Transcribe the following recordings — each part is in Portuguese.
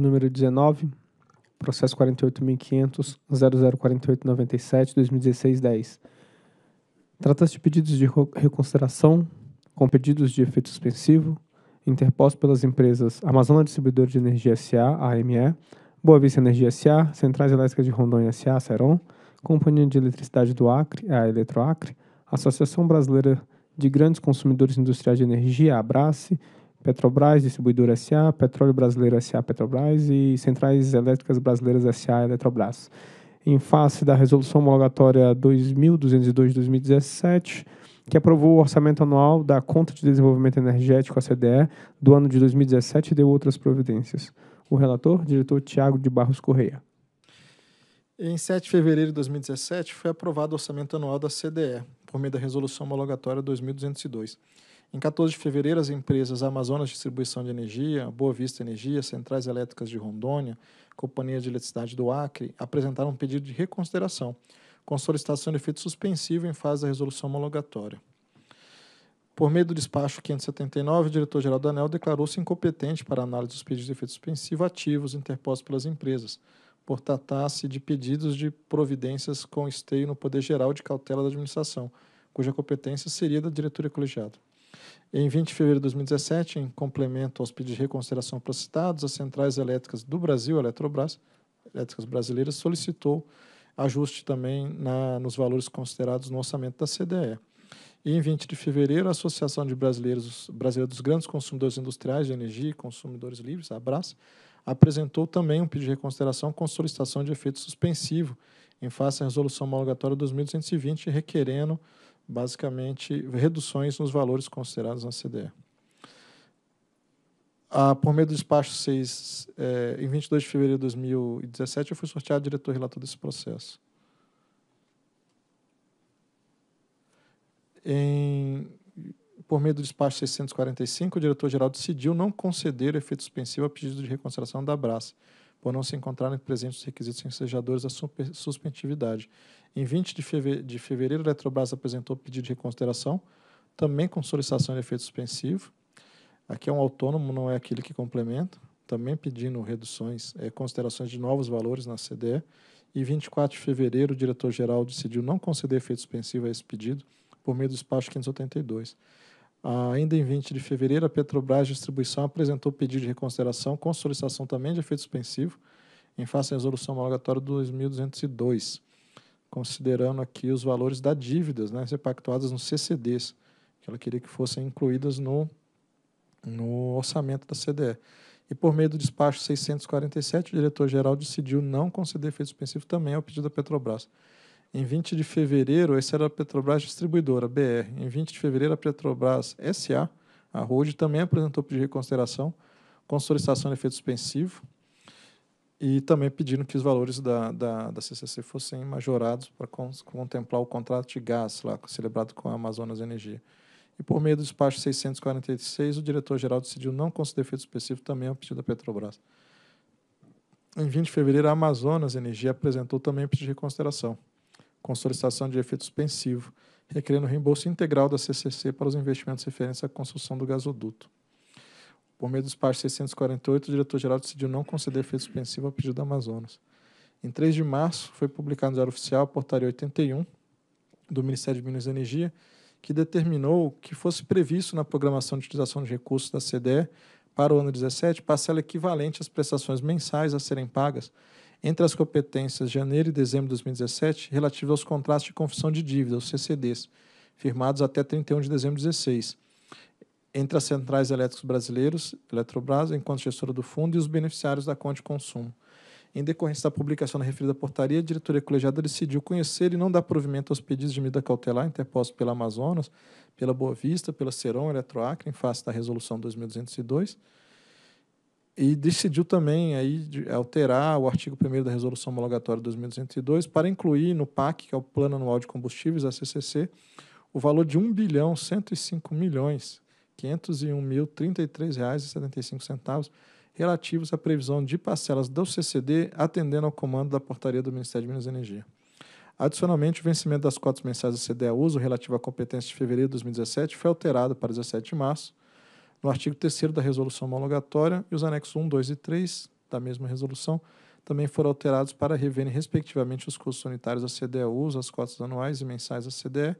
número 19, processo 48.500.0048.97.2016.10. Trata-se de pedidos de reconsideração com pedidos de efeito suspensivo interpostos pelas empresas Amazonas Distribuidor de Energia S.A., AME, Boa Vista Energia S.A., Centrais Elétricas de Rondônia S.A., Ceron, Companhia de Eletricidade do Acre, a Eletroacre, Associação Brasileira de Grandes Consumidores Industriais de Energia, Abrace, Petrobras Distribuidora SA, Petróleo Brasileiro SA Petrobras e Centrais Elétricas Brasileiras SA Eletrobras. Em face da resolução homologatória 2202/2017, que aprovou o orçamento anual da Conta de Desenvolvimento Energético, a CDE, do ano de 2017 e deu outras providências. O relator, diretor Tiago de Barros Correia. Em 7 de fevereiro de 2017, foi aprovado o orçamento anual da CDE, por meio da Resolução Homologatória 2202. Em 14 de fevereiro, as empresas Amazonas Distribuição de Energia, Boa Vista Energia, Centrais Elétricas de Rondônia, Companhia de Eletricidade do Acre apresentaram um pedido de reconsideração, com solicitação de efeito suspensivo em fase da resolução homologatória. Por meio do despacho 579, o diretor-geral da ANEL declarou-se incompetente para análise dos pedidos de efeito suspensivo ativos interpostos pelas empresas, por tratar-se de pedidos de providências com esteio no Poder Geral de Cautela da Administração, cuja competência seria da diretoria colegiada. Em 20 de fevereiro de 2017, em complemento aos pedidos de reconsideração citados, as centrais elétricas do Brasil, a Eletrobras, elétricas brasileiras, solicitou ajuste também na, nos valores considerados no orçamento da CDE. E em 20 de fevereiro, a Associação de Brasileiros Brasileiros dos Grandes Consumidores Industriais de Energia e Consumidores Livres, a ABRAS, apresentou também um pedido de reconsideração com solicitação de efeito suspensivo em face à resolução homologatória 2220, requerendo basicamente reduções nos valores considerados na CDE. Ah, por meio do despacho 6, eh, em 22 de fevereiro de 2017, eu fui sorteado diretor relator desse processo. Em, por meio do despacho 645, o diretor-geral decidiu não conceder o efeito suspensivo a pedido de reconsideração da Brás, por não se encontrarem presentes os requisitos ensejadores da suspensividade em 20 de fevereiro, de fevereiro, a Eletrobras apresentou pedido de reconsideração, também com solicitação de efeito suspensivo. Aqui é um autônomo, não é aquele que complementa, também pedindo reduções, é, considerações de novos valores na CDE. E 24 de fevereiro, o diretor-geral decidiu não conceder efeito suspensivo a esse pedido por meio do despacho 582. Ainda em 20 de fevereiro, a Petrobras Distribuição apresentou pedido de reconsideração com solicitação também de efeito suspensivo em face à resolução homologatória 2202 considerando aqui os valores da dívidas, né, repactuadas nos CCDs, que ela queria que fossem incluídas no, no orçamento da CDE. E por meio do despacho 647, o diretor-geral decidiu não conceder efeito suspensivo também ao pedido da Petrobras. Em 20 de fevereiro, essa era a Petrobras Distribuidora, BR. Em 20 de fevereiro, a Petrobras SA, a Road, também apresentou pedido de reconsideração com solicitação de efeito suspensivo e também pediram que os valores da, da, da CCC fossem majorados para contemplar o contrato de gás lá, celebrado com a Amazonas Energia. E por meio do despacho 646, o diretor-geral decidiu não conceder efeito específico também ao pedido da Petrobras. Em 20 de fevereiro, a Amazonas Energia apresentou também o pedido de reconsideração, com solicitação de efeito suspensivo, requerendo reembolso integral da CCC para os investimentos referentes à construção do gasoduto. Por meio dos pares 648, o diretor-geral decidiu não conceder efeito suspensivo ao pedido da Amazonas. Em 3 de março, foi publicado no Diário Oficial a Portaria 81 do Ministério de Minas e Energia, que determinou que fosse previsto na programação de utilização de recursos da CDE para o ano 17 parcela equivalente às prestações mensais a serem pagas entre as competências de janeiro e dezembro de 2017 relativas aos contratos de confissão de dívida, os CCDs, firmados até 31 de dezembro de 2016 entre as centrais elétricas brasileiras, Eletrobras, enquanto gestora do fundo, e os beneficiários da Conte Consumo. Em decorrência da publicação da referida portaria, a diretoria colegiada decidiu conhecer e não dar provimento aos pedidos de medida cautelar interpostos pela Amazonas, pela Boa Vista, pela Seron Eletroacre, em face da resolução 2202, e decidiu também aí alterar o artigo 1 da Resolução Homologatória 2202 para incluir no PAC, que é o Plano Anual de Combustíveis, a CCC, o valor de 1 bilhão 105 milhões 501.033,75 relativos à previsão de parcelas do CCD, atendendo ao comando da portaria do Ministério de Minas e Energia. Adicionalmente, o vencimento das cotas mensais do CDA Uso relativo à competência de fevereiro de 2017 foi alterado para 17 de março, no artigo 3 da resolução homologatória, e os anexos 1, 2 e 3 da mesma resolução também foram alterados para reverem, respectivamente, os custos unitários da CDE Uso, as cotas anuais e mensais da CDE,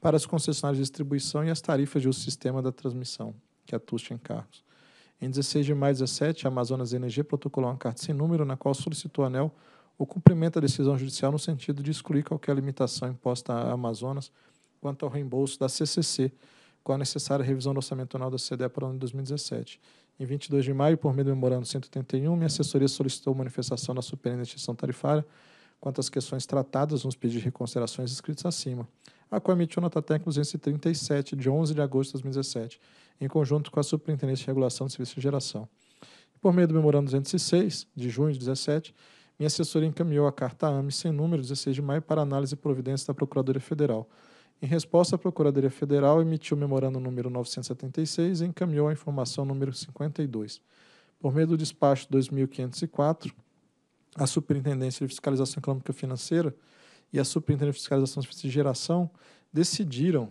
para as concessionárias de distribuição e as tarifas de uso do sistema da transmissão, que é a TUST Encargos. Em 16 de maio de 2017, a Amazonas Energia protocolou uma carta sem número na qual solicitou ao ANEL o cumprimento da decisão judicial no sentido de excluir qualquer limitação imposta à Amazonas quanto ao reembolso da CCC, com a necessária revisão do orçamento anual da CDE para o ano de 2017. Em 22 de maio, por meio do memorando 181, minha assessoria solicitou manifestação na superintendência tarifária quanto às questões tratadas nos pedidos de reconsiderações escritos acima, a qual emitiu nota técnica 237, de 11 de agosto de 2017, em conjunto com a Superintendência de Regulação de Serviços de Geração. Por meio do memorando 206, de junho de 2017, minha assessoria encaminhou a carta AME sem número 16 de maio para análise e providência da Procuradoria Federal. Em resposta, a Procuradoria Federal emitiu o memorando número 976 e encaminhou a informação número 52. Por meio do despacho 2504, a Superintendência de Fiscalização Econômica Financeira e a Superintendência de Fiscalização de Geração decidiram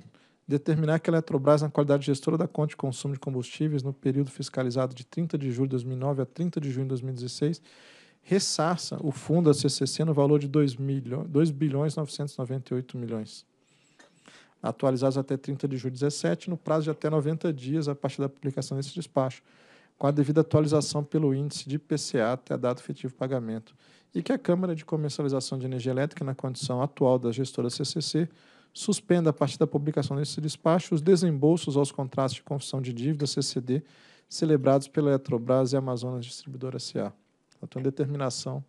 determinar que a Eletrobras, na qualidade gestora da conta de consumo de combustíveis, no período fiscalizado de 30 de julho de 2009 a 30 de junho de 2016, ressarça o fundo da CCC no valor de 2, milho, 2 bilhões 998 milhões, atualizados até 30 de julho de 2017, no prazo de até 90 dias a partir da publicação desse despacho, com a devida atualização pelo índice de IPCA até a data efetivo pagamento, e que a Câmara de Comercialização de Energia Elétrica, na condição atual da gestora CCC, suspenda, a partir da publicação desse despacho, os desembolsos aos contratos de confissão de dívida CCD celebrados pela Eletrobras e Amazonas Distribuidora S.A. Então, determinação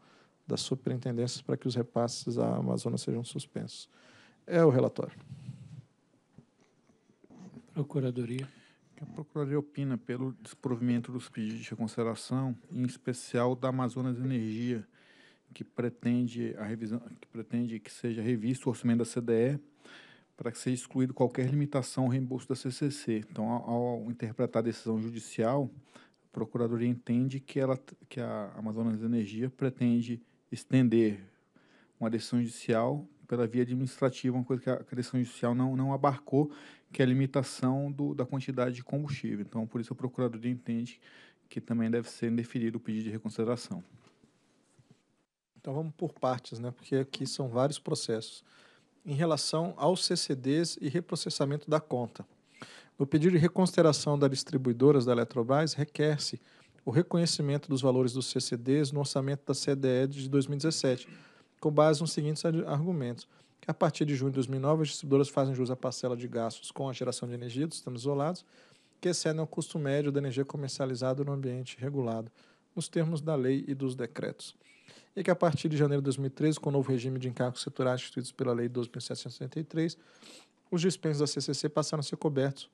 das superintendências para que os repasses à Amazonas sejam suspensos. É o relatório. Procuradoria. A Procuradoria opina pelo desprovimento dos pedidos de reconsideração, em especial da Amazonas Energia, que pretende, a revisão, que, pretende que seja revisto o orçamento da CDE para que seja excluído qualquer limitação ao reembolso da CCC. Então, ao, ao interpretar a decisão judicial, a Procuradoria entende que, ela, que a Amazonas Energia pretende estender uma decisão judicial pela via administrativa, uma coisa que a questão judicial não, não abarcou, que é a limitação do, da quantidade de combustível. Então, por isso, o Procuradoria entende que também deve ser deferido o pedido de reconsideração. Então, vamos por partes, né? porque aqui são vários processos. Em relação aos CCDs e reprocessamento da conta. No pedido de reconsideração das distribuidoras da Eletrobras, requer-se o reconhecimento dos valores dos CCDs no orçamento da CDE de 2017, com base nos seguintes argumentos. Que a partir de junho de 2009, as distribuidoras fazem jus à parcela de gastos com a geração de energia dos sistemas isolados, que excedem o custo médio da energia comercializada no ambiente regulado, nos termos da lei e dos decretos. E que a partir de janeiro de 2013, com o novo regime de encargos setoriais instituídos pela Lei 12.773, os dispensos da CCC passaram a ser cobertos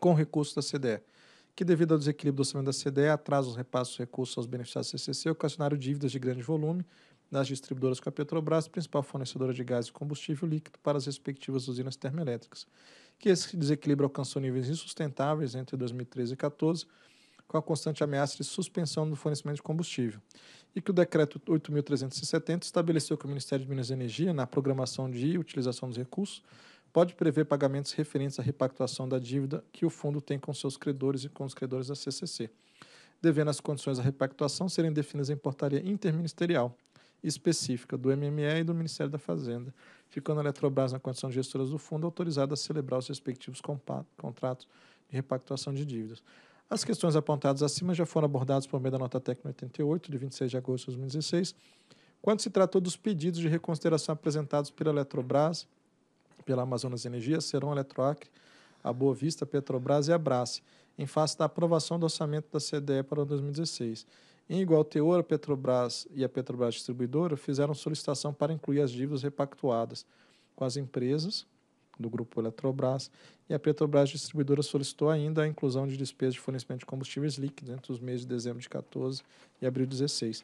com recursos da CDE, que devido ao desequilíbrio do orçamento da CDE, atrasa os repassos de recursos aos beneficiários da CCC, ocasionaram dívidas de grande volume nas distribuidoras com a Petrobras, principal fornecedora de gás e combustível líquido para as respectivas usinas termoelétricas, que esse desequilíbrio alcançou níveis insustentáveis entre 2013 e 2014, com a constante ameaça de suspensão do fornecimento de combustível, e que o decreto 8.370 estabeleceu que o Ministério de Minas e Energia, na programação de utilização dos recursos, pode prever pagamentos referentes à repactuação da dívida que o fundo tem com seus credores e com os credores da CCC, devendo as condições da repactuação serem definidas em portaria interministerial, específica do MME e do Ministério da Fazenda, ficando a Eletrobras na condição de gestora do fundo autorizada a celebrar os respectivos contratos de repactuação de dívidas. As questões apontadas acima já foram abordadas por meio da nota técnica 88, de 26 de agosto de 2016, quando se tratou dos pedidos de reconsideração apresentados pela Eletrobras, pela Amazonas Energia, Serão Eletroacre, a Boa Vista, Petrobras e a Brás, em face da aprovação do orçamento da CDE para 2016 em igual teor, a Petrobras e a Petrobras Distribuidora fizeram solicitação para incluir as dívidas repactuadas com as empresas do grupo Eletrobras e a Petrobras Distribuidora solicitou ainda a inclusão de despesas de fornecimento de combustíveis líquidos entre os meses de dezembro de 14 e abril de 16.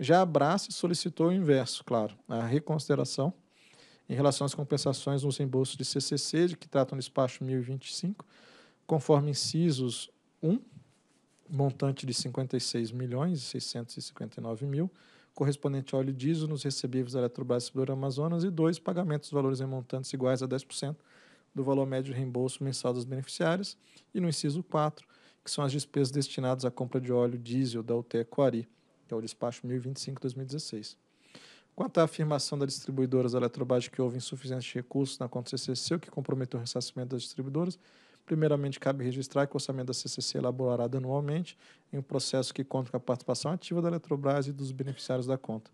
Já a Brás solicitou o inverso, claro, a reconsideração em relação às compensações nos reembolsos de CCC, de que tratam o despacho 1025, conforme incisos 1 montante de 56 milhões e 659 mil, correspondente a óleo diesel nos recebíveis da Eletrobras do Amazonas, e dois pagamentos de valores em montantes iguais a 10% do valor médio de reembolso mensal dos beneficiários, e no inciso 4, que são as despesas destinadas à compra de óleo diesel da UTE Coari, que é o despacho 1025-2016. Quanto à afirmação da distribuidora da Eletrobras de que houve insuficientes recursos na conta CCC, o que comprometeu o ressarcimento das distribuidoras, Primeiramente, cabe registrar que o orçamento da CCC é elaborado anualmente em um processo que conta com a participação ativa da Eletrobras e dos beneficiários da conta.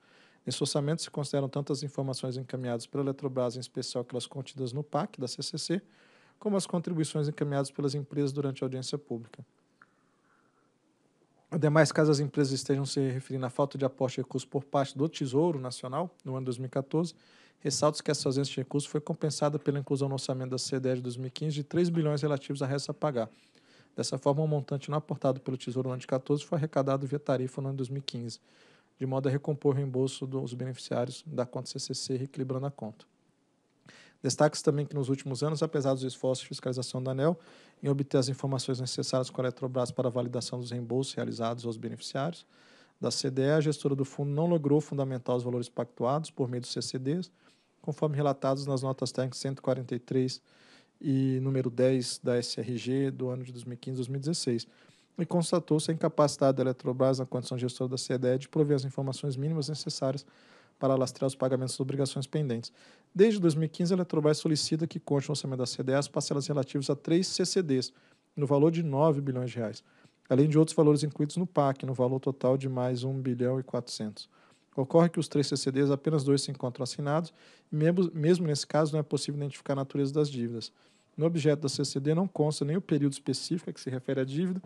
Nesse orçamento se consideram tanto as informações encaminhadas pela Eletrobras, em especial aquelas contidas no PAC da CCC, como as contribuições encaminhadas pelas empresas durante a audiência pública. Ademais, caso as empresas estejam se referindo à falta de aporte de recursos por parte do Tesouro Nacional no ano de 2014, Ressalto que essa ausência de recursos foi compensada pela inclusão no orçamento da CDE de 2015 de 3 bilhões relativos à resta a pagar. Dessa forma, o montante não aportado pelo Tesouro no ano de 14 foi arrecadado via tarifa no ano de 2015, de modo a recompor o reembolso dos beneficiários da conta CCC, reequilibrando a conta. Destaca-se também que nos últimos anos, apesar dos esforços de fiscalização da ANEL em obter as informações necessárias com a Eletrobras para a validação dos reembolsos realizados aos beneficiários, da CDE, a gestora do fundo não logrou fundamentar os valores pactuados por meio dos CCDs, conforme relatados nas notas técnicas 143 e número 10 da SRG do ano de 2015-2016, e constatou-se a incapacidade da Eletrobras, na condição gestora da CDE, de prover as informações mínimas necessárias para lastrear os pagamentos das obrigações pendentes. Desde 2015, a Eletrobras solicita que conste no orçamento da CDE as parcelas relativas a três CCDs, no valor de 9 bilhões de reais, além de outros valores incluídos no PAC, no valor total de mais 1 bilhão e 400. Ocorre que os três CCDs, apenas dois se encontram assinados, e mesmo, mesmo nesse caso não é possível identificar a natureza das dívidas. No objeto da CCD não consta nem o período específico a que se refere à dívida,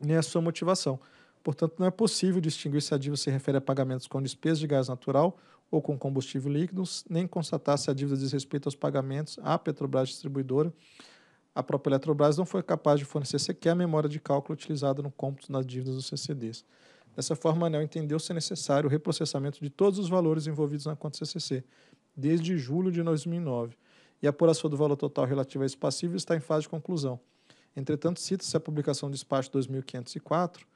nem a sua motivação. Portanto, não é possível distinguir se a dívida se refere a pagamentos com despesa de gás natural ou com combustível líquido, nem constatar se a dívida diz respeito aos pagamentos à Petrobras distribuidora. A própria Eletrobras não foi capaz de fornecer sequer a memória de cálculo utilizada no cômputo das dívidas dos CCDs. Dessa forma, a ANEL entendeu ser necessário o reprocessamento de todos os valores envolvidos na conta CCC, desde julho de 2009, e a apuração do valor total relativo a esse passivo está em fase de conclusão. Entretanto, cita-se a publicação do despacho 2504,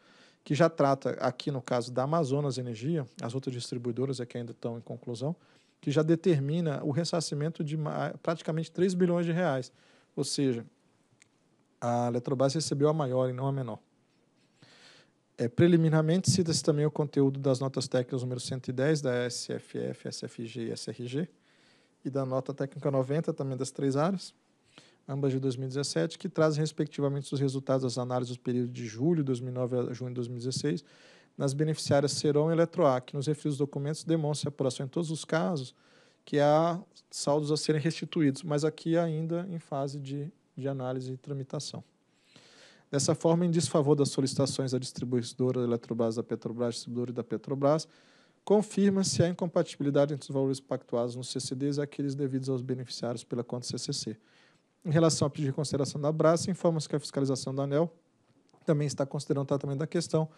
que já trata, aqui no caso da Amazonas Energia, as outras distribuidoras é que ainda estão em conclusão, que já determina o ressarcimento de praticamente 3 bilhões de reais. Ou seja, a Eletrobras recebeu a maior e não a menor. É, preliminarmente, cita-se também o conteúdo das notas técnicas número 110, da SFF, SFG e SRG, e da nota técnica 90, também das três áreas, ambas de 2017, que trazem, respectivamente, os resultados das análises do período de julho de 2009 a junho de 2016, nas beneficiárias Seron e Eletroac. que nos referidos documentos demonstra a apuração em todos os casos que há saldos a serem restituídos, mas aqui ainda em fase de, de análise e tramitação. Dessa forma, em desfavor das solicitações da distribuidora da Eletrobras, da Petrobras, distribuidora e da Petrobras, confirma-se a incompatibilidade entre os valores pactuados nos CCDs e aqueles devidos aos beneficiários pela conta CCC. Em relação ao pedido de consideração da Brasa, informa-se que a fiscalização da ANEL também está considerando o tratamento da questão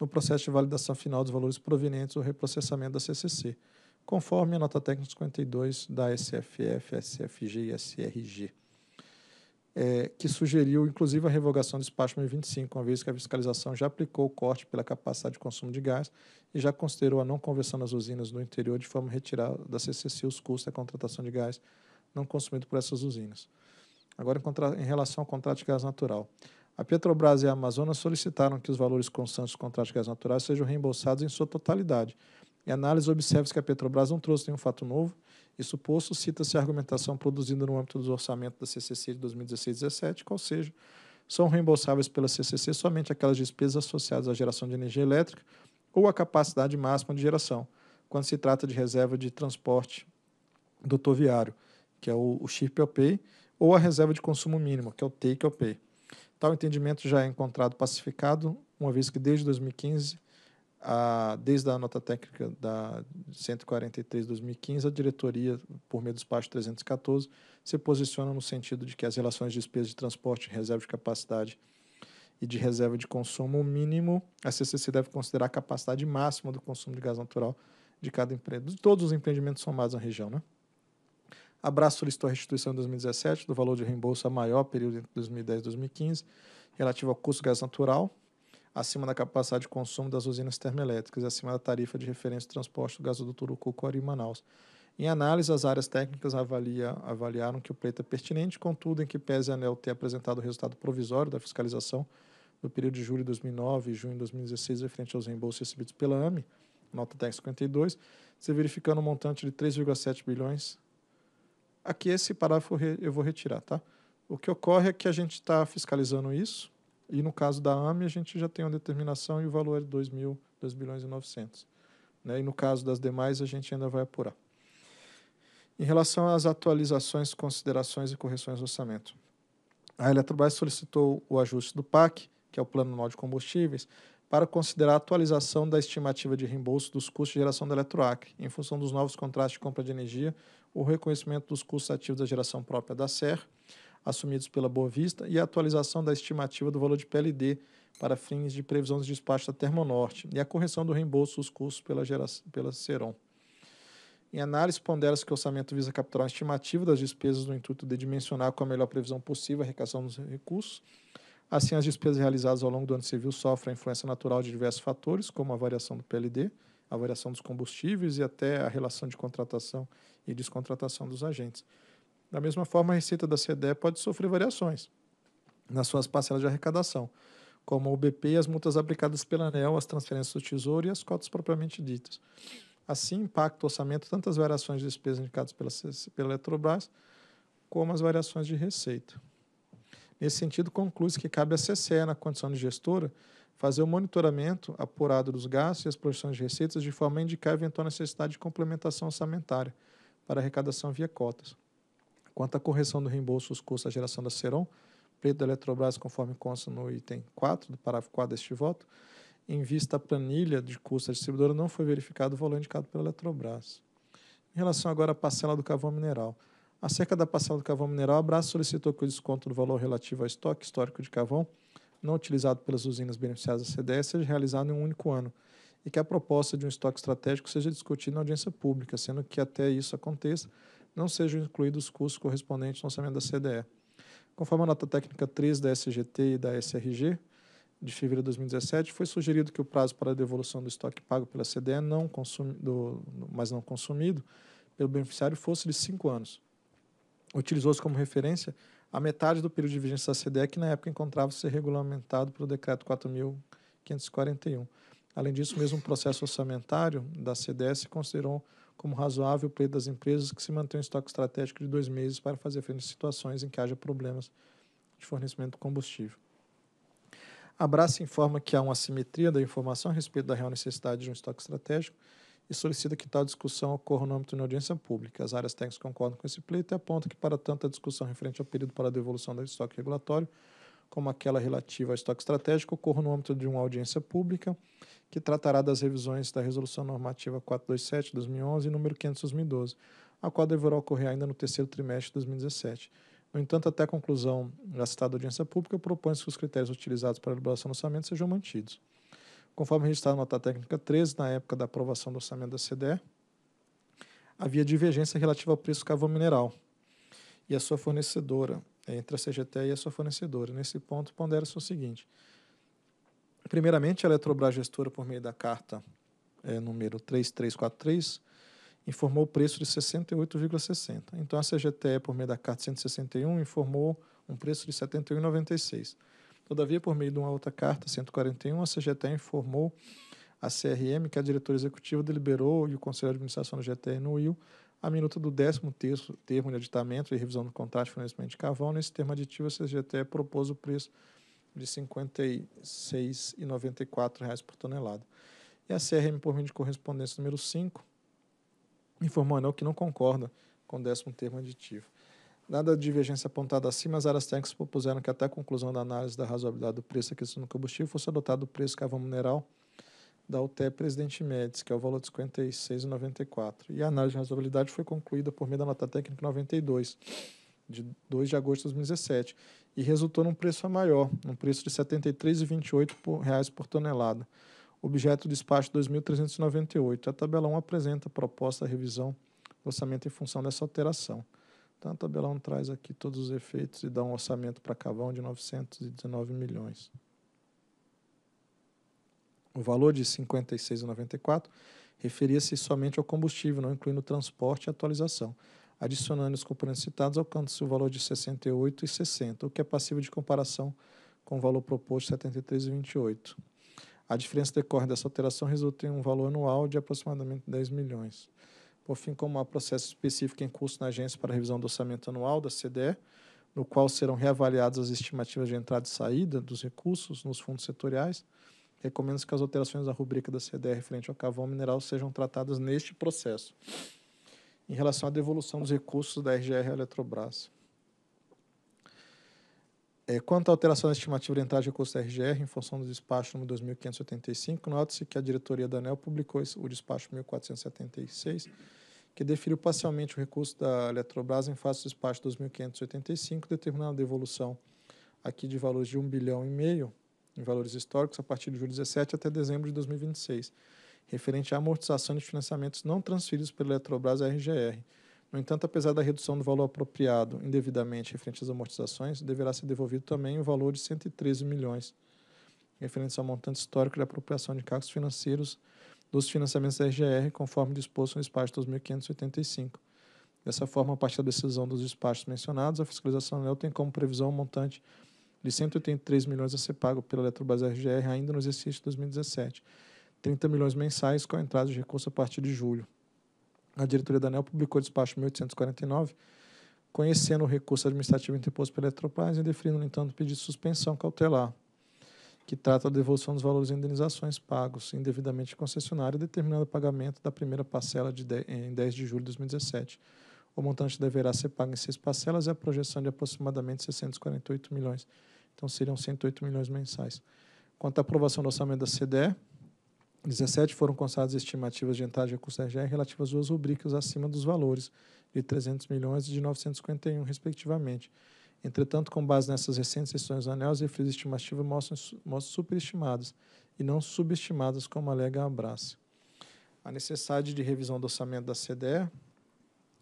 no processo de validação final dos valores provenientes do reprocessamento da CCC, conforme a nota técnica 52 da SFF, SFG e SRG é, que sugeriu, inclusive, a revogação do despacho 1025, uma vez que a fiscalização já aplicou o corte pela capacidade de consumo de gás e já considerou a não conversão das usinas no interior de forma a retirar da CCC os custos da contratação de gás não consumido por essas usinas. Agora, em, em relação ao contrato de gás natural. A Petrobras e a Amazonas solicitaram que os valores constantes do contrato de gás natural sejam reembolsados em sua totalidade. Em análise, observa-se que a Petrobras não trouxe nenhum fato novo, isso posto, cita-se a argumentação produzida no âmbito dos orçamentos da CCC de 2016-17, qual seja, são reembolsáveis pela CCC somente aquelas despesas associadas à geração de energia elétrica ou à capacidade máxima de geração, quando se trata de reserva de transporte do toviário, que é o, o chip pay, ou a reserva de consumo mínimo, que é o take pay. Tal entendimento já é encontrado pacificado, uma vez que desde 2015 a, desde a nota técnica da 143 2015, a diretoria, por meio do espaço 314, se posiciona no sentido de que as relações de despesas de transporte, reserva de capacidade e de reserva de consumo mínimo, a CCC deve considerar a capacidade máxima do consumo de gás natural de cada empreendimento, de todos os empreendimentos somados na região. Né? Abraço solicitou a restituição em 2017 do valor de reembolso a maior período entre 2010 e 2015, relativo ao custo do gás natural, acima da capacidade de consumo das usinas termoelétricas, acima da tarifa de referência de transporte do gasoduto Urucu-Coari em Manaus. Em análise, as áreas técnicas avalia, avaliaram que o pleito é pertinente, contudo, em que pese a ANEL ter apresentado o resultado provisório da fiscalização do período de julho de 2009 e junho de 2016 referente aos reembolsos recebidos pela AME, nota 1052, se verificando um montante de 3,7 bilhões. Aqui esse parágrafo eu vou retirar, tá? O que ocorre é que a gente está fiscalizando isso, e no caso da AME, a gente já tem uma determinação e o valor é de 2 mil, 2 bilhões e 900. Né? E no caso das demais, a gente ainda vai apurar. Em relação às atualizações, considerações e correções do orçamento. A Eletrobras solicitou o ajuste do PAC, que é o Plano Anual de Combustíveis, para considerar a atualização da estimativa de reembolso dos custos de geração da Eletroacre, em função dos novos contratos de compra de energia, o reconhecimento dos custos ativos da geração própria da Serra, assumidos pela Boa Vista e a atualização da estimativa do valor de PLD para fins de previsão de despacho da Termonorte e a correção do reembolso dos custos pela, geração, pela Ceron. Em análise, pondera-se que o orçamento visa capturar a estimativa das despesas no intuito de dimensionar com a melhor previsão possível a recação dos recursos. Assim, as despesas realizadas ao longo do ano civil sofrem a influência natural de diversos fatores, como a variação do PLD, a variação dos combustíveis e até a relação de contratação e descontratação dos agentes. Da mesma forma, a receita da CDE pode sofrer variações nas suas parcelas de arrecadação, como o BP e as multas aplicadas pela ANEL, as transferências do Tesouro e as cotas propriamente ditas. Assim, impacta o orçamento tanto as variações de despesas indicadas pela, pela Eletrobras, como as variações de receita. Nesse sentido, conclui-se que cabe à CCE, na condição de gestora, fazer o monitoramento apurado dos gastos e as projeções de receitas de forma a indicar a eventual necessidade de complementação orçamentária para arrecadação via cotas. Quanto à correção do reembolso dos custos da geração da Seron, preto da Eletrobras, conforme consta no item 4 do parágrafo 4 deste voto, em vista à planilha de custos da distribuidora, não foi verificado o valor indicado pela Eletrobras. Em relação agora à parcela do carvão mineral. Acerca da parcela do carvão mineral, a Brás solicitou que o desconto do valor relativo ao estoque histórico de carvão não utilizado pelas usinas beneficiadas da CDE seja realizado em um único ano e que a proposta de um estoque estratégico seja discutida na audiência pública, sendo que até isso aconteça, não sejam incluídos os custos correspondentes ao orçamento da CDE. Conforme a nota técnica 3 da SGT e da SRG, de fevereiro de 2017, foi sugerido que o prazo para a devolução do estoque pago pela CDE, não consumido, mas não consumido, pelo beneficiário fosse de cinco anos. Utilizou-se como referência a metade do período de vigência da CDE, que na época encontrava-se regulamentado pelo Decreto 4.541. Além disso, mesmo o processo orçamentário da CDE se considerou como razoável o pleito das empresas que se mantém um estoque estratégico de dois meses para fazer frente a situações em que haja problemas de fornecimento de combustível. A informa que há uma assimetria da informação a respeito da real necessidade de um estoque estratégico e solicita que tal discussão ocorra no âmbito de uma audiência pública. As áreas técnicas concordam com esse pleito e apontam que, para tanto, a discussão referente ao período para a devolução do estoque regulatório, como aquela relativa ao estoque estratégico, ocorra no âmbito de uma audiência pública que tratará das revisões da Resolução Normativa 427 de 2011 e número 500 2012, a qual deverá ocorrer ainda no terceiro trimestre de 2017. No entanto, até a conclusão da citada audiência pública, propõe-se que os critérios utilizados para a elaboração do orçamento sejam mantidos. Conforme registrado na nota técnica 13, na época da aprovação do orçamento da CDE, havia divergência relativa ao preço do carvão mineral e a sua fornecedora, entre a CGT e a sua fornecedora. Nesse ponto, pondera-se o seguinte: Primeiramente, a Eletrobras Gestora, por meio da carta é, número 3343, informou o preço de 68,60. Então, a CGTE, por meio da carta 161, informou um preço de 71,96. Todavia, por meio de uma outra carta, 141, a CGTE informou a CRM que a diretora executiva deliberou e o Conselho de Administração da GTE inuiu a minuta do 13 termo de aditamento e revisão do contrato de fornecimento de carvão. Nesse termo aditivo, a CGTE propôs o preço de R$ 56,94 por tonelada. E a CRM por meio de correspondência número 5, informou a que não concorda com o décimo termo aditivo. Dada a divergência apontada acima, as áreas técnicas propuseram que até a conclusão da análise da razoabilidade do preço aquecido no combustível fosse adotado o preço cavão mineral da UTE Presidente Médici, que é o valor de 56,94. E a análise de razoabilidade foi concluída por meio da nota técnica 92, de 2 de agosto de 2017, e resultou num preço maior, num preço de R$ 73,28 reais por tonelada, objeto do despacho 2.398. A tabela 1 apresenta a proposta de revisão do orçamento em função dessa alteração. Então, a tabela 1 traz aqui todos os efeitos e dá um orçamento para Cavão de 919 milhões. O valor de 56,94 referia-se somente ao combustível, não incluindo transporte e atualização. Adicionando os componentes citados, alcança-se o valor de 68,60, o que é passível de comparação com o valor proposto 73,28. A diferença decorre dessa alteração resulta em um valor anual de aproximadamente 10 milhões. Por fim, como há processo específico em curso na agência para revisão do orçamento anual da CDE, no qual serão reavaliadas as estimativas de entrada e saída dos recursos nos fundos setoriais, recomendo que as alterações da rubrica da CDE referente ao cavalo mineral sejam tratadas neste processo em relação à devolução dos recursos da RGR à Eletrobras. É, quanto à alteração da estimativa de entrada de recursos da RGR, em função do despacho número 2585, note se que a diretoria da ANEL publicou o despacho 1476, que definiu parcialmente o recurso da Eletrobras em face do despacho 2585, determinando a devolução aqui de valores de 1 bilhão e meio em valores históricos a partir de julho 17 até dezembro de 2026 referente à amortização de financiamentos não transferidos pela Eletrobras RGR. No entanto, apesar da redução do valor apropriado indevidamente referente às amortizações, deverá ser devolvido também o valor de 113 milhões referente ao montante histórico de apropriação de cargos financeiros dos financiamentos da RGR, conforme disposto no despacho 2585. Dessa forma, a partir da decisão dos despachos mencionados, a fiscalização anel tem como previsão um montante de 183 milhões a ser pago pela Eletrobras RGR ainda no exercício de 2017 30 milhões mensais com a entrada de recurso a partir de julho. A diretoria da ANEL publicou o despacho 1849, conhecendo o recurso administrativo interposto pela Eletrobras e definindo, no entanto, o pedido de suspensão cautelar, que trata da devolução dos valores e indenizações pagos indevidamente à concessionária, determinando o pagamento da primeira parcela de 10, em 10 de julho de 2017. O montante deverá ser pago em seis parcelas e a projeção de aproximadamente 648 milhões. Então, seriam 108 milhões mensais. Quanto à aprovação do orçamento da CDE, 17 foram constatadas estimativas de entrada de recursos da relativas às duas rubricas acima dos valores de 300 milhões e de 951, respectivamente. Entretanto, com base nessas recentes sessões anéis, as referidas estimativas mostram, mostram superestimadas e não subestimadas, como alega a Abrace. A necessidade de revisão do orçamento da CDE,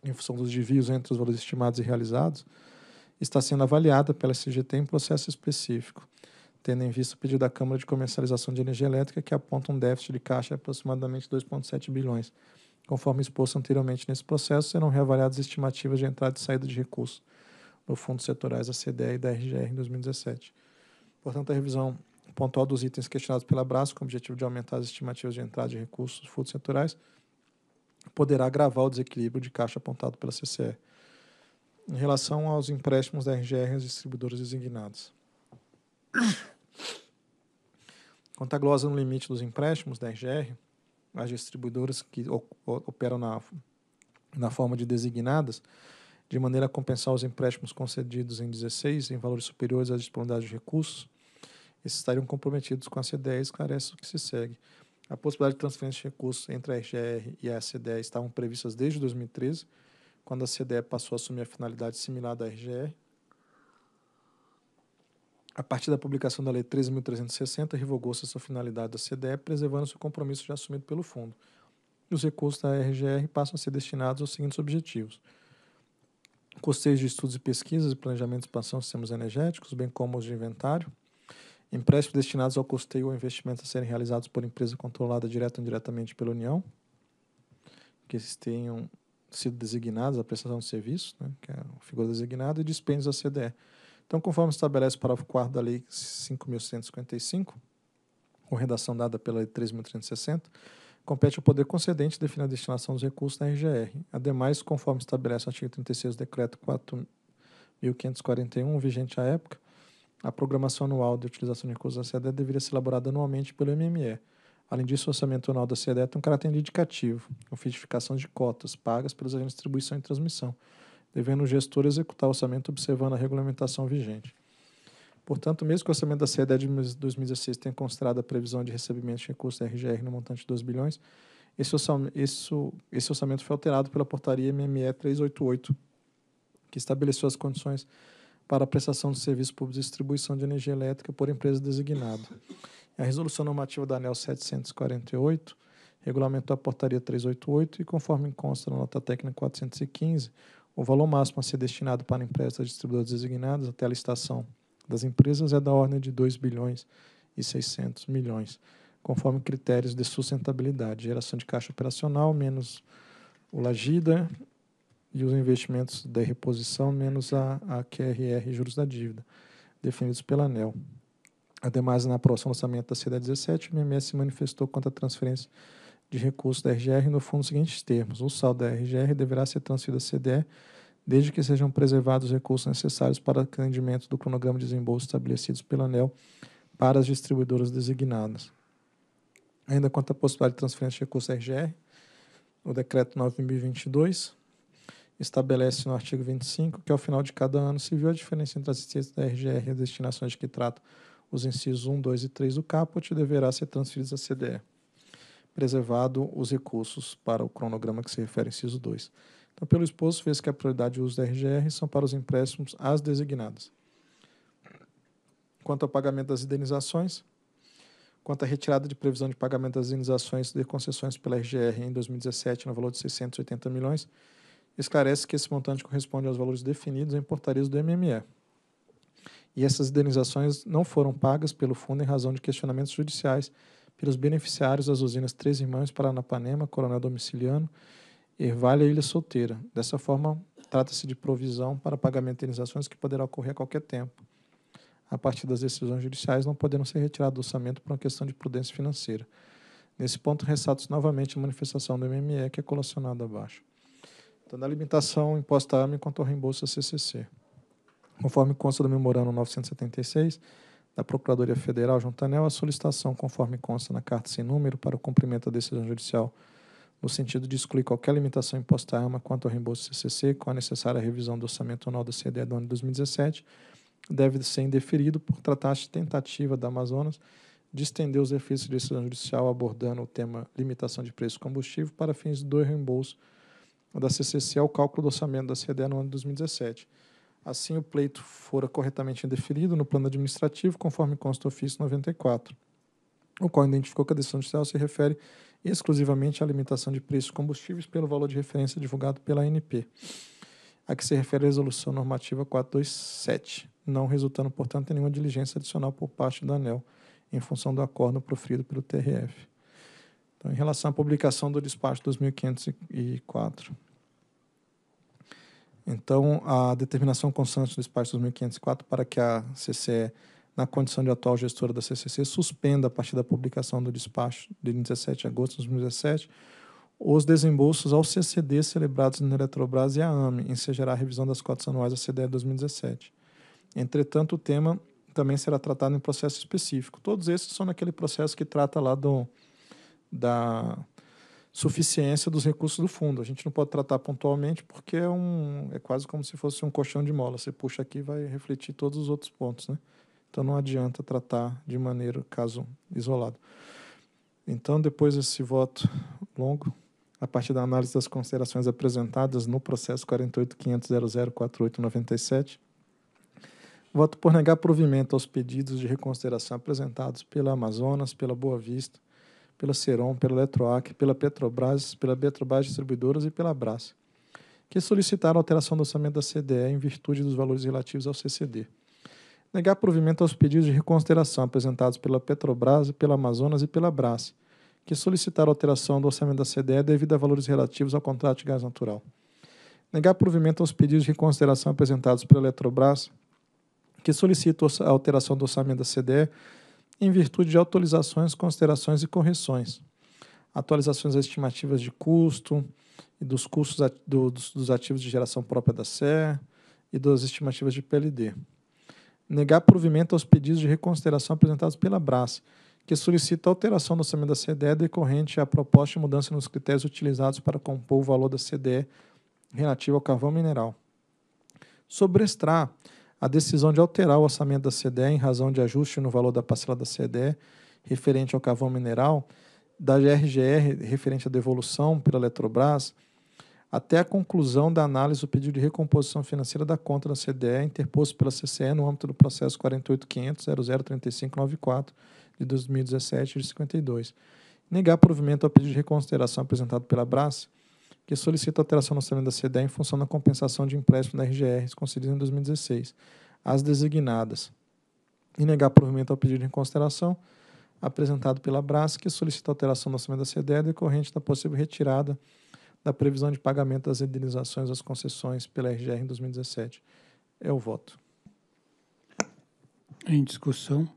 em função dos desvios entre os valores estimados e realizados, está sendo avaliada pela SGT em processo específico tendo em vista o pedido da Câmara de Comercialização de Energia Elétrica, que aponta um déficit de caixa de aproximadamente 2,7 bilhões. Conforme exposto anteriormente nesse processo, serão reavaliadas estimativas de entrada e saída de recursos no Fundo Setorais da CDE e da RGR em 2017. Portanto, a revisão pontual dos itens questionados pela Brás, com o objetivo de aumentar as estimativas de entrada de recursos dos fundos setorais, poderá agravar o desequilíbrio de caixa apontado pela CCE. Em relação aos empréstimos da RGR às distribuidoras designadas. Quanto à glosa no limite dos empréstimos da RGR, as distribuidoras que operam na, na forma de designadas, de maneira a compensar os empréstimos concedidos em 16 em valores superiores à disponibilidade de recursos, esses estariam comprometidos com a C10 esclarece o que se segue. A possibilidade de transferência de recursos entre a RGR e a C10 estavam previstas desde 2013, quando a CDE passou a assumir a finalidade similar da RGR, a partir da publicação da Lei 13.360, revogou-se sua finalidade da CDE, preservando-se o compromisso já assumido pelo fundo. E os recursos da RGR passam a ser destinados aos seguintes objetivos: custeios de estudos e pesquisas e planejamento de expansão de sistemas energéticos, bem como os de inventário, empréstimos destinados ao custeio ou investimentos a serem realizados por empresa controlada direta ou indiretamente pela União, que esses tenham sido designados à prestação de serviço, né, que é a figura designada, e dispêndios à CDE então, conforme estabelece o parágrafo 4 da Lei 5.155, com redação dada pela Lei 3.360, compete ao Poder Concedente definir a destinação dos recursos da RGR. Ademais, conforme estabelece o artigo 36 do Decreto 4.541, vigente à época, a programação anual de utilização de recursos da CEDE deveria ser elaborada anualmente pelo MME. Além disso, o orçamento anual da CEDE tem um caráter indicativo, com fixação de cotas pagas pelos agentes de distribuição e transmissão, devendo o gestor executar o orçamento observando a regulamentação vigente. Portanto, mesmo que o orçamento da CEDE de 2016 tenha considerado a previsão de recebimento de recursos da RGR no montante de 2 bilhões, esse orçamento, esse, esse orçamento foi alterado pela portaria MME 388, que estabeleceu as condições para a prestação de serviços públicos de distribuição de energia elétrica por empresa designada. A resolução normativa da ANEL 748 regulamentou a portaria 388 e, conforme consta na nota técnica 415, o valor máximo a ser destinado para empréstimos a distribuidores designados até a licitação das empresas é da ordem de 2 bilhões e 600 milhões, conforme critérios de sustentabilidade, geração de caixa operacional menos o Lagida e os investimentos de reposição menos a, a QRR juros da dívida, definidos pela ANEL. Ademais, na aprovação do orçamento da CDA 17, o MMS se manifestou contra à transferência de recursos da RGR no fundo nos seguintes termos: o saldo da RGR deverá ser transferido à CDE desde que sejam preservados os recursos necessários para atendimento do cronograma de desembolso estabelecidos pela ANEL para as distribuidoras designadas. Ainda quanto à possibilidade de transferência de recursos da RGR, o Decreto 9.022 estabelece no artigo 25 que, ao final de cada ano, se viu a diferença entre as receitas da RGR e as destinações de que trata os incisos 1, 2 e 3 do caput, deverá ser transferidos à CDE preservado os recursos para o cronograma que se refere em inciso 2. Então, pelo exposto, fez que a prioridade de uso da RGR são para os empréstimos às designadas. Quanto ao pagamento das indenizações, quanto à retirada de previsão de pagamento das indenizações de concessões pela RGR em 2017 no valor de 680 milhões, esclarece que esse montante corresponde aos valores definidos em portarias do MME. E essas indenizações não foram pagas pelo fundo em razão de questionamentos judiciais pelos beneficiários das usinas Três Irmãs, Paranapanema, Coronel Domiciliano, Ervalha e Ilha Solteira. Dessa forma, trata-se de provisão para pagamento de indenizações que poderá ocorrer a qualquer tempo, a partir das decisões judiciais, não poderão ser retirado do orçamento por uma questão de prudência financeira. Nesse ponto, ressalto novamente a manifestação do MME, que é colacionada abaixo. Então, da limitação imposta a AME quanto ao reembolso a é CCC. Conforme consta do memorando 976, da Procuradoria Federal Juntanel, a solicitação, conforme consta na carta sem número, para o cumprimento da decisão judicial no sentido de excluir qualquer limitação imposta à AMA quanto ao reembolso do CCC, com a necessária revisão do orçamento anual da CDE do ano de 2017, deve ser indeferido por tratar-se de tentativa da Amazonas de estender os efeitos de decisão judicial abordando o tema limitação de preço de combustível para fins do reembolso da CCC ao cálculo do orçamento da CDE no ano de 2017. Assim, o pleito fora corretamente indeferido no plano administrativo, conforme consta o ofício 94, o qual identificou que a decisão judicial se refere exclusivamente à limitação de preços de combustíveis pelo valor de referência divulgado pela ANP, a que se refere a resolução normativa 427, não resultando, portanto, em nenhuma diligência adicional por parte da ANEL em função do acordo proferido pelo TRF. Então, em relação à publicação do despacho 2504 então, a determinação constante do SPARS 2504 para que a CCE, na condição de atual gestora da CCC, suspenda a partir da publicação do despacho de 17 de agosto de 2017 os desembolsos ao CCD celebrados na Eletrobras e a AME, ensejará a revisão das cotas anuais da CDE 2017. Entretanto, o tema também será tratado em processo específico. Todos esses são naquele processo que trata lá do, da, suficiência dos recursos do fundo. A gente não pode tratar pontualmente porque é, um, é quase como se fosse um colchão de mola. Você puxa aqui e vai refletir todos os outros pontos. Né? Então não adianta tratar de maneira, caso isolado. Então, depois desse voto longo, a partir da análise das considerações apresentadas no processo 48.500.004897, voto por negar provimento aos pedidos de reconsideração apresentados pela Amazonas, pela Boa Vista, pela Seron, pela Eletroac, pela Petrobras, pela Petrobras Distribuidoras e pela Brás, que solicitaram alteração do orçamento da CDE em virtude dos valores relativos ao CCD. Negar provimento aos pedidos de reconsideração apresentados pela Petrobras, pela Amazonas e pela Brás, que solicitaram alteração do orçamento da CDE devido a valores relativos ao contrato de gás natural. Negar provimento aos pedidos de reconsideração apresentados pela Eletrobras, que solicita a alteração do orçamento da CDE em virtude de atualizações, considerações e correções. Atualizações estimativas de custo e dos custos do, dos, dos ativos de geração própria da SE e das estimativas de PLD. Negar provimento aos pedidos de reconsideração apresentados pela Brás, que solicita alteração do orçamento da CDE decorrente à proposta de mudança nos critérios utilizados para compor o valor da CDE relativo ao carvão mineral. Sobrestrar a decisão de alterar o orçamento da CDE em razão de ajuste no valor da parcela da CDE referente ao carvão mineral, da RGR referente à devolução pela Eletrobras, até a conclusão da análise do pedido de recomposição financeira da conta da CDE interposto pela CCE no âmbito do processo 48.500.003594 de 2017 de 52. Negar provimento ao pedido de reconsideração apresentado pela Brás que solicita alteração no orçamento da CDE em função da compensação de empréstimo da RGRs concedidos em 2016, as designadas, e negar provimento ao pedido de reconsideração apresentado pela Brás, que solicita alteração no orçamento da CDE decorrente da possível retirada da previsão de pagamento das indenizações às concessões pela RGR em 2017. É o voto. Em discussão.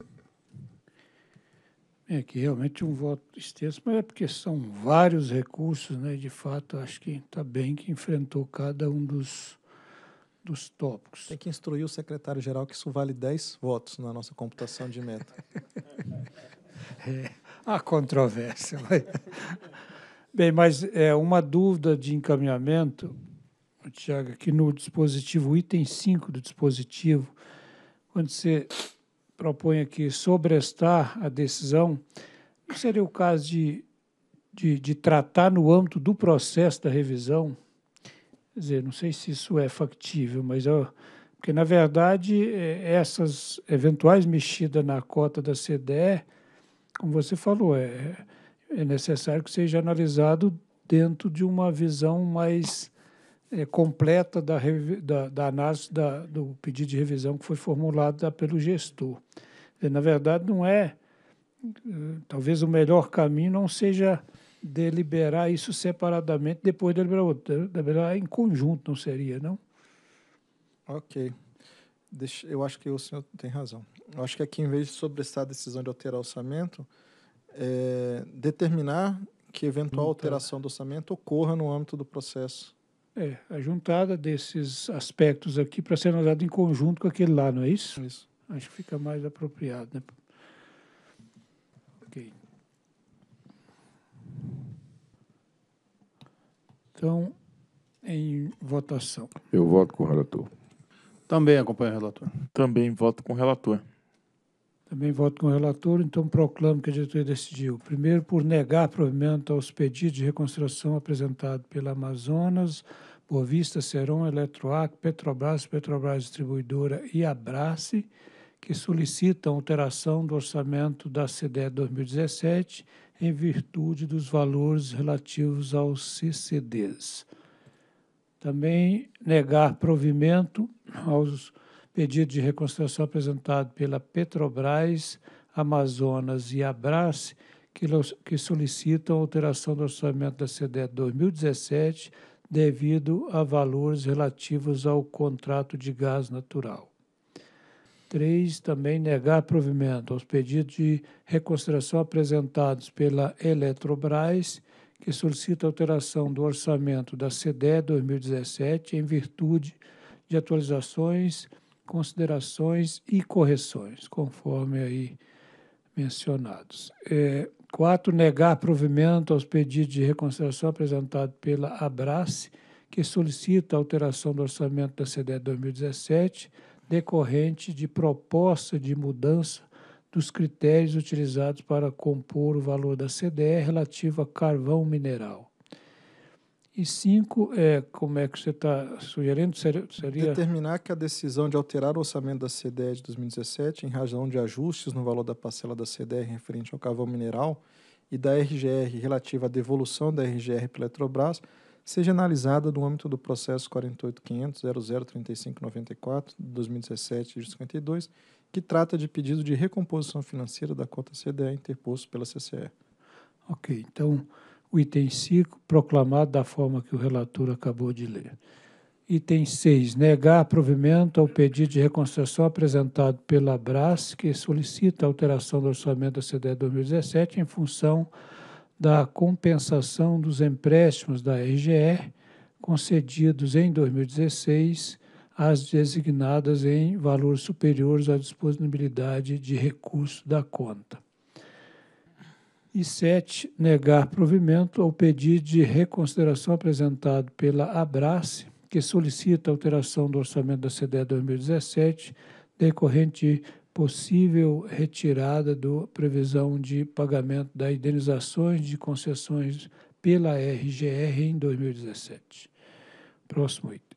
É que realmente um voto extenso, mas é porque são vários recursos, né? De fato, acho que está bem que enfrentou cada um dos, dos tópicos. Tem que instruir o secretário-geral que isso vale 10 votos na nossa computação de meta. é, controvérsia. Mas... Bem, mas é uma dúvida de encaminhamento, Tiago, que no dispositivo, item 5 do dispositivo, quando você propõe aqui sobrestar a decisão, não seria o caso de, de, de tratar no âmbito do processo da revisão? Quer dizer, não sei se isso é factível, mas eu, porque, na verdade, é, essas eventuais mexidas na cota da CDE, como você falou, é, é necessário que seja analisado dentro de uma visão mais é, completa da, da, da análise da, do pedido de revisão que foi formulado pelo gestor. É, na verdade, não é. Eh, talvez o melhor caminho não seja deliberar isso separadamente, depois deliberar outro. Deliberar em conjunto, não seria, não? Ok. Deixa, eu acho que o senhor tem razão. Eu acho que aqui, em vez de sobressar a decisão de alterar o orçamento, é, determinar que eventual então. alteração do orçamento ocorra no âmbito do processo é, a juntada desses aspectos aqui para ser analisado em conjunto com aquele lá, não é isso? Isso. Acho que fica mais apropriado, né? Ok. Então, em votação. Eu voto com o relator. Também acompanho o relator. Também voto com o relator. Também voto com o relator, então proclamo que a diretoria decidiu, primeiro, por negar provimento aos pedidos de reconstrução apresentados pela Amazonas, Boa Vista, Seron, Eletroac, Petrobras, Petrobras Distribuidora e Abrace, que solicitam alteração do orçamento da CDE 2017 em virtude dos valores relativos aos CCDs. Também negar provimento aos pedido de reconstrução apresentado pela Petrobras, Amazonas e Abrace, que, que solicitam alteração do orçamento da CDE 2017 devido a valores relativos ao contrato de gás natural. Três Também negar provimento aos pedidos de reconstrução apresentados pela Eletrobras, que solicita alteração do orçamento da CDE 2017 em virtude de atualizações considerações e correções, conforme aí mencionados. É, quatro, negar provimento aos pedidos de reconsideração apresentado pela Abrace, que solicita a alteração do orçamento da CDE 2017, decorrente de proposta de mudança dos critérios utilizados para compor o valor da CDE relativo a carvão mineral. E cinco é, como é que você está sugerindo? Seria... Determinar que a decisão de alterar o orçamento da CDE de 2017, em razão de ajustes no valor da parcela da CDE referente ao carvão mineral e da RGR relativa à devolução da RGR pela Eletrobras, seja analisada no âmbito do processo 48.500.003594 de 2017 de 52, que trata de pedido de recomposição financeira da conta CDE interposto pela CCE. Ok, então o item 5, proclamado da forma que o relator acabou de ler. Item 6. Negar provimento ao pedido de reconstrução apresentado pela Brás, que solicita a alteração do orçamento da CDE 2017 em função da compensação dos empréstimos da RGE concedidos em 2016 às designadas em valores superiores à disponibilidade de recurso da conta. E sete, negar provimento ao pedido de reconsideração apresentado pela Abrace, que solicita alteração do orçamento da CDE 2017, decorrente de possível retirada da previsão de pagamento das indenizações de concessões pela RGR em 2017. Próximo item.